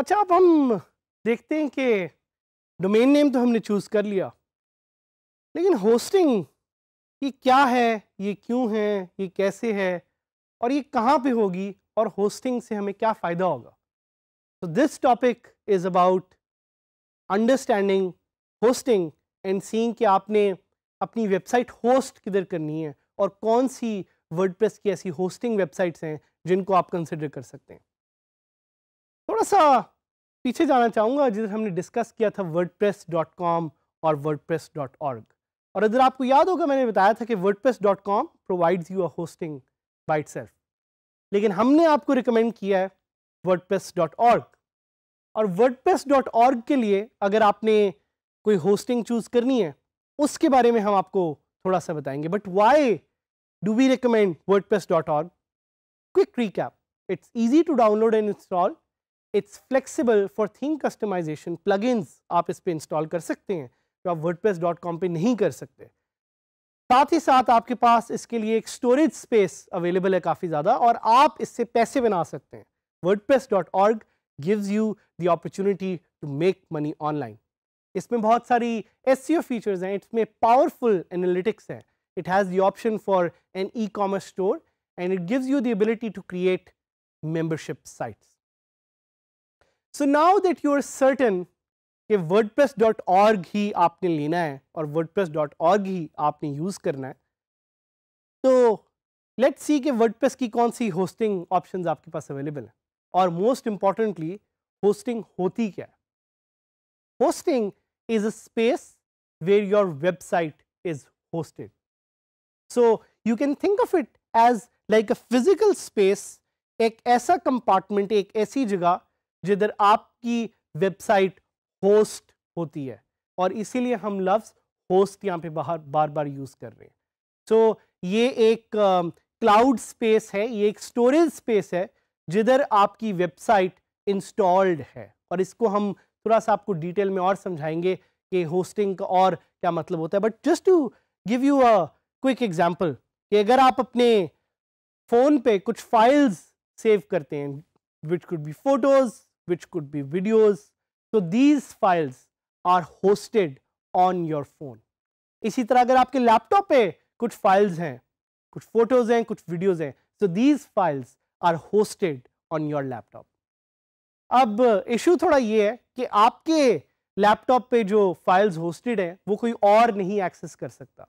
अच्छा अब हम देखते हैं कि डोमेन नेम तो हमने चूज़ कर लिया लेकिन होस्टिंग कि क्या है ये क्यों है ये कैसे है और ये कहाँ पे होगी और होस्टिंग से हमें क्या फ़ायदा होगा तो this topic is about understanding hosting and seeing कि आपने अपनी वेबसाइट होस्ट किधर करनी है और कौन सी वर्डप्रेस की ऐसी होस्टिंग वेबसाइट्स हैं जिनको आप कंसिडर कर सकते हैं थोड़ा सा पीछे जाना चाहूँगा जिधर हमने डिस्कस किया था वर्डप्रेस डॉट कॉम और वर्डप्रेस डॉट ऑर्ग और अगर आपको याद होगा मैंने बताया था कि WordPress dot com provide you a hosting self लेकिन हमने आपको रिकमेंड किया है वर्डप्रेस डॉट ऑर्ग और वर्डप्रेस डॉट ऑर्ग के लिए अगर आपने कोई होस्टिंग चूज़ करनी है उसके बारे में हम आपको थोड़ा सा बताएंगे but why do we recommend WordPress dot org quick it's easy to download and install it's flexible for for customisation plug plugins आप इस पर इंस्टॉल कर सकते हैं जो आप कॉम पर नहीं कर सकते साथ ही साथ आपके पास इसके लिए एक स्टोरेज स्पेस अवेलेबल है काफ़ी ज़्यादा और आप इससे पैसे बना सकते हैं press dot org gives you the opportunity to make money online इसमें बहुत सारी एस सी ओ फीचर्स हैं इसमें पावरफुल एनालिटिक्स हैं it has the option for an e commerce store and it gives you the ability to create membership sites so now that you are certain कि wordpress.org ही आपने लेना है और wordpress.org ही आपने use करना है तो लेट्स सी कि वर्डप्रेस की कौन सी होस्टिंग ऑप्शंस आपके पास अवेलेबल है और मोस्ट इम्पॉर्टेंटली होस्टिंग होती क्या है hosting is a space where your website is hosted so you can think of it as like a physical space एक ऐसा कंपार्टमेंट एक ऐसी जगह जिधर आपकी वेबसाइट होस्ट होती है और इसीलिए हम लफ्ज़ होस्ट यहाँ पे बाहर बार बार यूज़ कर रहे हैं सो तो so, ये एक क्लाउड uh, स्पेस है ये एक स्टोरेज स्पेस है जिधर आपकी वेबसाइट इंस्टॉल्ड है और इसको हम थोड़ा सा आपको डिटेल में और समझाएंगे कि होस्टिंग का और क्या मतलब होता है but just to give you a quick example कि अगर आप अपने फ़ोन पे कुछ फाइल्स सेव करते हैं which could be photos which could be videos तो these files are hosted on your phone इसी तरह अगर आपके लैपटॉप पे कुछ फाइल्स हैं कुछ फोटोज हैं कुछ वीडियोज हैं so these files are hosted on your laptop अब इशू थोड़ा ये है कि आपके लैपटॉप पे जो फाइल्स होस्टेड हैं वो कोई और नहीं एक्सेस कर सकता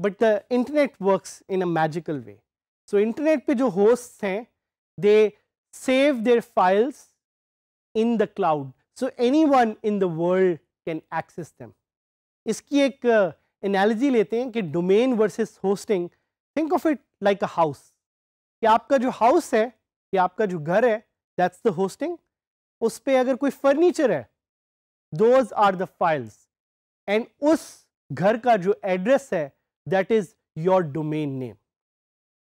but the internet works in a magical way so internet पे जो होस्ट हैं they save their files in the cloud anyone in the world can access them. इसकी एक एनालिजी uh, लेते हैं कि domain versus hosting think of it like a house कि आपका जो हाउस है कि आपका जो घर है दैट्स द होस्टिंग उस पर अगर कोई फर्नीचर है those are the files and उस घर का जो एड्रेस है that is your domain name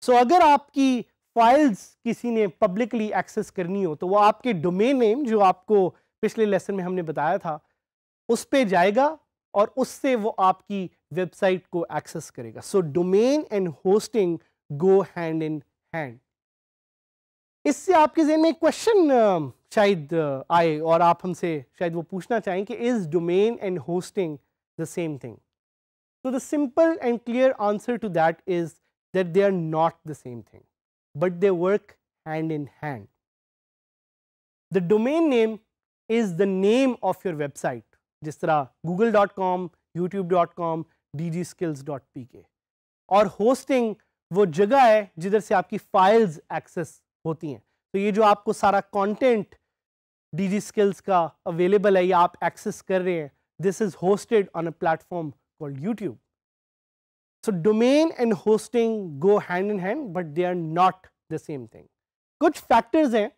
so अगर आपकी फाइल्स किसी ने पब्लिकली एक्सेस करनी हो तो वो आपके डोमेन नेम जो आपको पिछले लेसन में हमने बताया था उस पर जाएगा और उससे वो आपकी वेबसाइट को एक्सेस करेगा so domain and hosting go hand in hand इससे आपके जहन में एक क्वेश्चन शायद आए और आप हमसे शायद वो पूछना चाहें कि is domain and hosting the same thing so the simple and clear answer to that is that they are not the same thing but they work hand in hand the domain name is the name of your website जिस तरह Google dot dot com com YouTube D G skills dot P K और hosting वो जगह है जिधर से आपकी files access होती हैं तो ये जो आपको सारा कंटेंट डीजी स्किल्स का अवेलेबल है या आप एक्सेस कर रहे हैं this is hosted on a platform called YouTube so domain and hosting go hand in hand but they are not the same thing कुछ फैक्टर्स हैं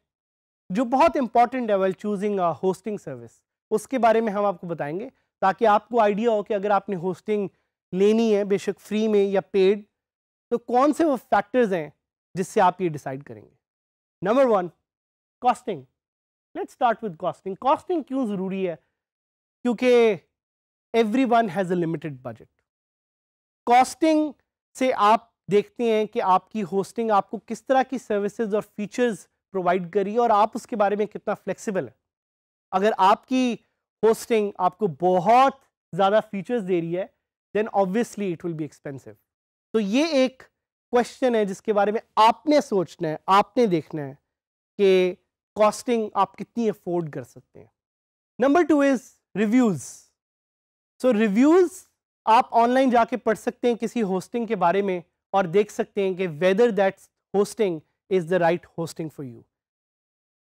जो बहुत इंपॉर्टेंट है वेल चूजिंग होस्टिंग सर्विस उसके बारे में हम आपको बताएंगे ताकि आपको आइडिया हो कि अगर आपने होस्टिंग लेनी है बेशक फ्री में या पेड तो कौन से वो फैक्टर्स हैं जिससे आप ये डिसाइड करेंगे number one costing let's start with costing costing क्यों ज़रूरी है क्योंकि everyone has limited budget costing से आप देखते हैं कि आपकी होस्टिंग आपको किस तरह की सर्विसेज और फीचर्स प्रोवाइड करिए और आप उसके बारे में कितना फ्लेक्सिबल है अगर आपकी होस्टिंग आपको बहुत ज़्यादा फीचर्स दे रही है then obviously it will be expensive तो ये एक क्वेश्चन है जिसके बारे में आपने सोचना है आपने देखना है कि कॉस्टिंग आप कितनी अफोर्ड कर सकते हैं number two is reviews so reviews आप ऑनलाइन जाके पढ़ सकते हैं किसी होस्टिंग के बारे में और देख सकते हैं कि whether that's hosting is the right hosting for you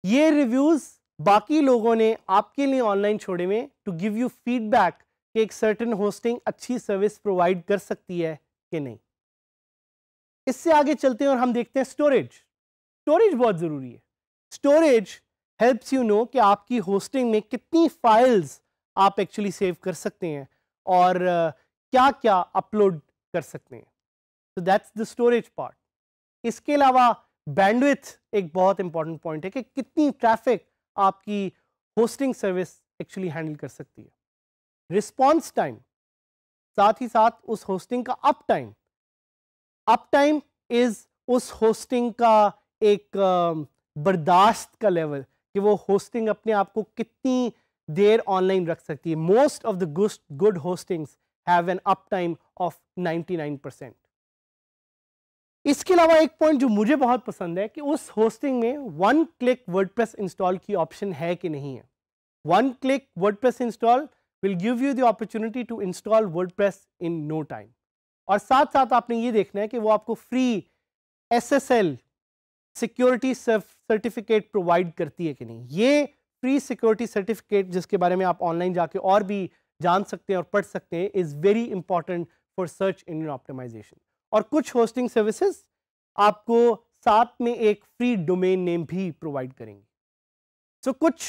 ये रिव्यूज़ बाकी लोगों ने आपके लिए ऑनलाइन छोड़े हुए टू गिव यू फीडबैक कि एक सर्टन होस्टिंग अच्छी सर्विस प्रोवाइड कर सकती है कि नहीं इससे आगे चलते हैं और हम देखते हैं स्टोरेज स्टोरेज बहुत ज़रूरी है स्टोरेज हेल्प्स यू नो कि आपकी होस्टिंग में कितनी फाइल्स आप एक्चुअली सेव कर सकते हैं और क्या क्या अपलोड कर सकते हैं तो दैट्स द स्टोरेज पार्ट इसके अलावा बैंडविथ एक बहुत इंपॉर्टेंट पॉइंट है कि कितनी ट्रैफिक आपकी होस्टिंग सर्विस एक्चुअली हैंडल कर सकती है रिस्पॉन्स टाइम साथ ही साथ उस होस्टिंग का uptime uptime is उस होस्टिंग का एक बर्दाश्त का लेवल कि वो होस्टिंग अपने आप को कितनी देर ऑनलाइन रख सकती है most of the good hostings have an uptime of 99 percent इसके अलावा एक पॉइंट जो मुझे बहुत पसंद है कि उस होस्टिंग में वन क्लिक वर्डप्रेस इंस्टॉल की ऑप्शन है कि नहीं है one click WordPress install will give you the opportunity to install WordPress in no time और साथ साथ आपने ये देखना है कि वो आपको free SSL security certificate provide करती है कि नहीं ये फ्री सिक्योरिटी सर्टिफिकेट जिसके बारे में आप ऑनलाइन जाके और भी जान सकते हैं और पढ़ सकते हैं is very important for search engine optimisation और कुछ होस्टिंग सर्विसेज आपको साथ में एक फ्री डोमेन नेम भी प्रोवाइड करेंगे सो so, कुछ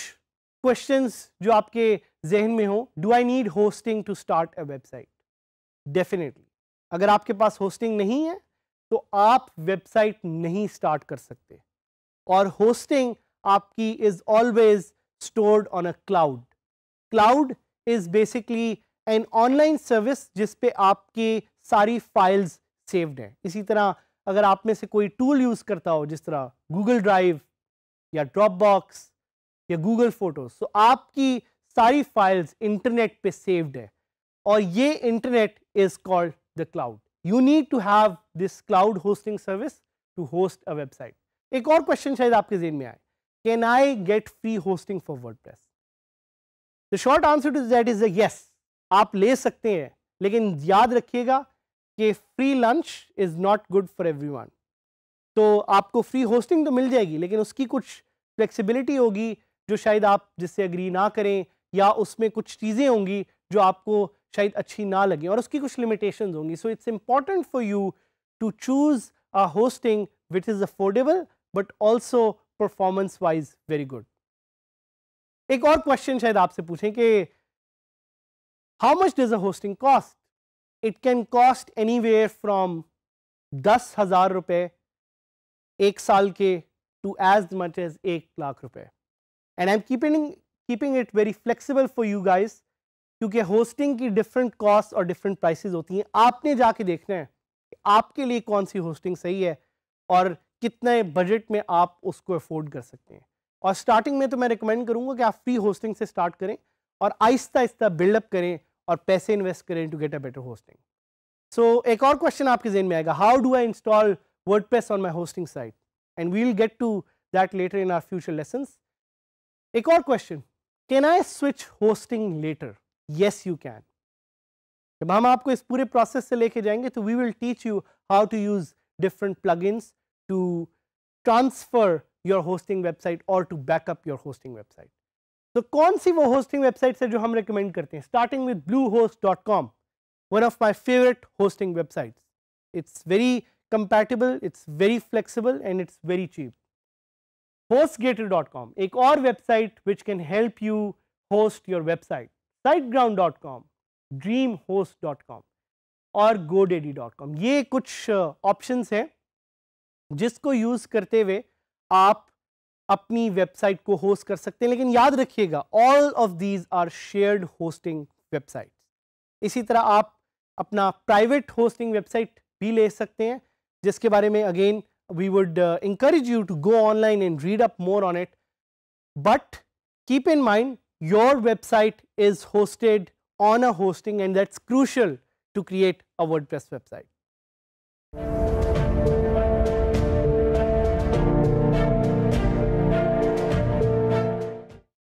क्वेश्चंस जो आपके जहन में हो do I need hosting to start a website definitely अगर आपके पास होस्टिंग नहीं है तो आप वेबसाइट नहीं स्टार्ट कर सकते और होस्टिंग आपकी is always stored on a cloud cloud is basically an online service जिसपे आपकी सारी फाइल्स सेव्ड है इसी तरह अगर आप में से कोई टूल यूज़ करता हो जिस तरह गूगल ड्राइव या ड्रॉप बॉक्स या गूगल फोटोज तो आपकी सारी फाइल्स इंटरनेट पे सेव्ड है और ये internet is called the cloud you need to have this cloud hosting service to host a website एक और क्वेश्चन शायद आपके जेन में आए can I get free hosting for WordPress the short answer to that is yes आप ले सकते हैं लेकिन याद रखिएगा कि free lunch is not good for every तो आपको फ्री होस्टिंग तो मिल जाएगी लेकिन उसकी कुछ फ्लेक्सिबिलिटी होगी जो शायद आप जिससे अग्री ना करें या उसमें कुछ चीज़ें होंगी जो आपको शायद अच्छी ना लगें और उसकी कुछ लिमिटेशन होंगी so it's important for you to choose a hosting which is affordable but also performance wise very good एक और क्वेश्चन शायद आपसे पूछें कि how much does a hosting cost it can cost anywhere from दस हज़ार रुपये एक साल के एज मच एज एक lakh lakh and I am keeping keeping it very flexible for you guys क्योंकि होस्टिंग की डिफरेंट कॉस्ट और डिफरेंट प्राइस होती हैं आपने जाके देखना है कि आपके लिए कौन सी होस्टिंग सही है और कितने बजट में आप उसको अफोर्ड कर सकते हैं और स्टार्टिंग में तो मैं रिकमेंड करूंगा कि आप फ्री होस्टिंग से स्टार्ट करें और आहिस्ता आहिस्ता बिल्डअप करें और पैसे इन्वेस्ट करें to get a better hosting so एक और क्वेश्चन आपके जहन में आएगा how do I install word on my hosting site and we'll get to that later in our future lesson एक और question can I switch hosting later yes you can जब हम आपको इस पूरे प्रोसेस से लेके जाएंगे तो we will teach you how to use different plugins to transfer your hosting website or to back up your hosting website. तो कौन सी वो होस्टिंग वेबसाइट्स है जो हम रिकमेंड करते हैं starting with Bluehost dot com one of my favourite hosting websites it's very compatible it's very flexible and it's very cheap host dot com एक और website which can help you host your website SiteGround dot com DreamHost dot com और GoDaddy dot com ये कुछ option uh, हैं जिसको use करते हुए आप अपनी वेबसाइट को होस्ट कर सकते हैं लेकिन याद रखिएगा all of these are shared hosting website इसी तरह आप अपना प्राइवेट होस्टिंग वेबसाइट भी ले सकते हैं जिसके बारे में again we would encourage you to go online and read up more on it but keep in mind your website is hosted on a hosting and that's crucial to create a WordPress website